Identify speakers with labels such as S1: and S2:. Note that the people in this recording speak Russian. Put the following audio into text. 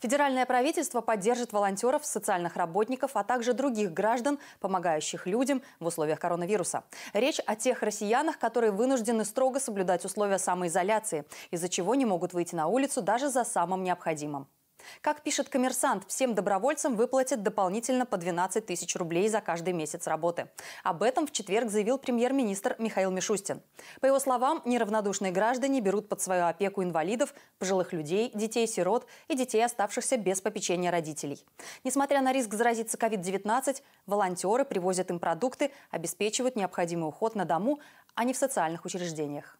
S1: Федеральное правительство поддержит волонтеров, социальных работников, а также других граждан, помогающих людям в условиях коронавируса. Речь о тех россиянах, которые вынуждены строго соблюдать условия самоизоляции, из-за чего не могут выйти на улицу даже за самым необходимым. Как пишет коммерсант, всем добровольцам выплатят дополнительно по 12 тысяч рублей за каждый месяц работы. Об этом в четверг заявил премьер-министр Михаил Мишустин. По его словам, неравнодушные граждане берут под свою опеку инвалидов, пожилых людей, детей-сирот и детей, оставшихся без попечения родителей. Несмотря на риск заразиться COVID-19, волонтеры привозят им продукты, обеспечивают необходимый уход на дому, а не в социальных учреждениях.